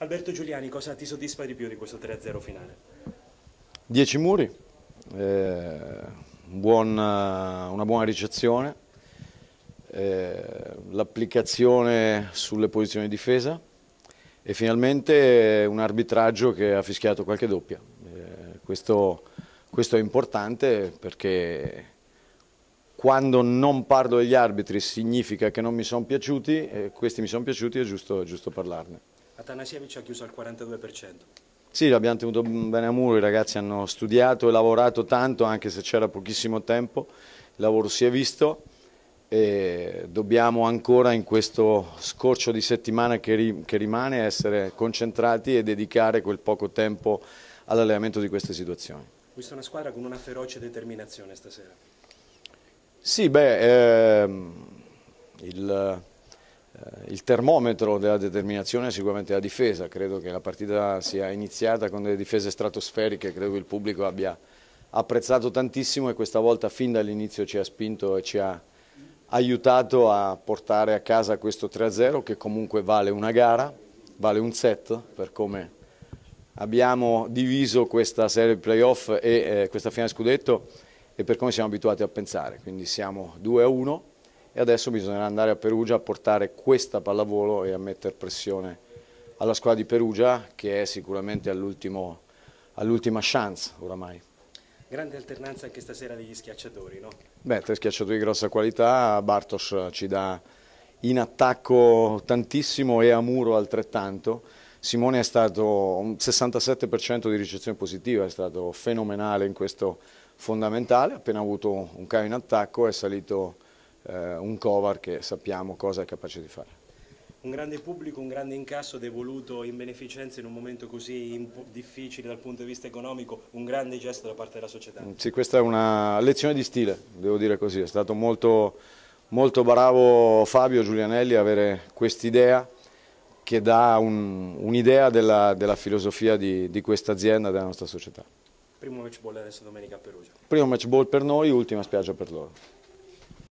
Alberto Giuliani, cosa ti soddisfa di più di questo 3-0 finale? Dieci muri, eh, buon, eh, una buona ricezione, eh, l'applicazione sulle posizioni di difesa e finalmente un arbitraggio che ha fischiato qualche doppia. Eh, questo, questo è importante perché quando non parlo degli arbitri significa che non mi sono piaciuti, eh, questi mi sono piaciuti, è giusto, è giusto parlarne. Atanasievic ha chiuso al 42%. Sì, l'abbiamo tenuto bene a muro, i ragazzi hanno studiato e lavorato tanto anche se c'era pochissimo tempo, il lavoro si è visto e dobbiamo ancora in questo scorcio di settimana che, ri che rimane essere concentrati e dedicare quel poco tempo all'allenamento di queste situazioni. Questa è una squadra con una feroce determinazione stasera. Sì, beh, ehm, il eh, il termometro della determinazione è sicuramente la difesa, credo che la partita sia iniziata con delle difese stratosferiche, credo che il pubblico abbia apprezzato tantissimo e questa volta fin dall'inizio ci ha spinto e ci ha aiutato a portare a casa questo 3-0 che comunque vale una gara, vale un set per come abbiamo diviso questa serie di playoff e eh, questa finale scudetto e per come siamo abituati a pensare, quindi siamo 2-1 e adesso bisognerà andare a Perugia a portare questa pallavolo e a mettere pressione alla squadra di Perugia che è sicuramente all'ultima chance oramai. Grande alternanza anche stasera degli schiacciatori, no? Beh, tre schiacciatori di grossa qualità, Bartos ci dà in attacco tantissimo e a muro altrettanto. Simone è stato un 67% di ricezione positiva, è stato fenomenale in questo fondamentale, appena avuto un caio in attacco è salito eh, un cover che sappiamo cosa è capace di fare. Un grande pubblico, un grande incasso devoluto in beneficenza in un momento così difficile dal punto di vista economico, un grande gesto da parte della società. Mm, sì, questa è una lezione di stile, devo dire così, è stato molto, molto bravo Fabio Giulianelli a avere quest'idea che dà un'idea un della, della, filosofia di, di questa azienda della nostra società. Primo match ball adesso domenica a Perugia. Primo match ball per noi, ultima spiaggia per loro.